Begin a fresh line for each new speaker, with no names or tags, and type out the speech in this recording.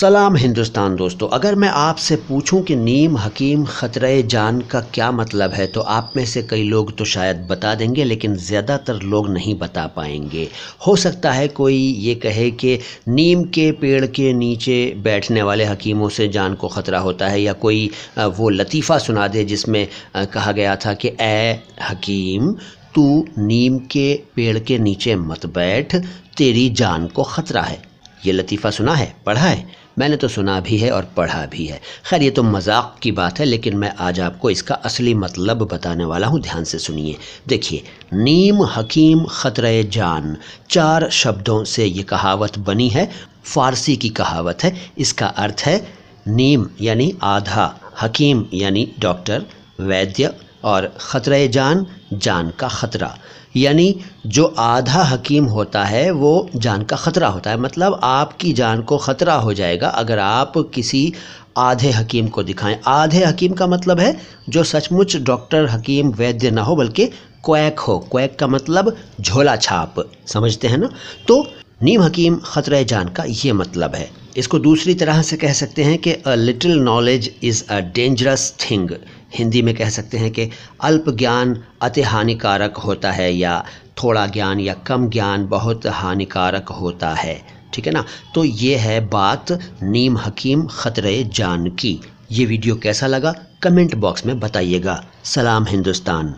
सलाम हिंदुस्तान दोस्तों अगर मैं आपसे पूछूं कि नीम हकीम ख़तरे जान का क्या मतलब है तो आप में से कई लोग तो शायद बता देंगे लेकिन ज़्यादातर लोग नहीं बता पाएंगे हो सकता है कोई ये कहे कि नीम के पेड़ के नीचे बैठने वाले हकीमों से जान को ख़तरा होता है या कोई वो लतीफ़ा सुना दे जिसमें कहा गया था कि ए हकीम तू नीम के पेड़ के नीचे मत बैठ तेरी जान को ख़तरा है ये लतीफ़ा सुना है पढ़ा है मैंने तो सुना भी है और पढ़ा भी है खैर ये तो मजाक की बात है लेकिन मैं आज आपको इसका असली मतलब बताने वाला हूँ ध्यान से सुनिए देखिए नीम हकीम ख़तरे जान चार शब्दों से ये कहावत बनी है फ़ारसी की कहावत है इसका अर्थ है नीम यानी आधा हकीम यानी डॉक्टर वैद्य और ख़तरे जान जान का ख़तरा यानी जो आधा हकीम होता है वो जान का ख़तरा होता है मतलब आपकी जान को ख़तरा हो जाएगा अगर आप किसी आधे हकीम को दिखाएं आधे हकीम का मतलब है जो सचमुच डॉक्टर हकीम वैद्य ना हो बल्कि क्वैक हो क्वैक का मतलब झोला छाप समझते हैं ना तो नीम हकीम ख़तरे जान का ये मतलब है इसको दूसरी तरह से कह सकते हैं कि a little knowledge is a dangerous thing Hindi में कह सकते हैं कि अल्प ज्ञान अति हानिकारक होता है या थोड़ा ज्ञान या कम ज्ञान बहुत हानिकारक होता है ठीक है ना तो ये है बात नीम हकीम ख़तरे जान की ये वीडियो कैसा लगा कमेंट बॉक्स में बताइएगा सलाम हिंदुस्तान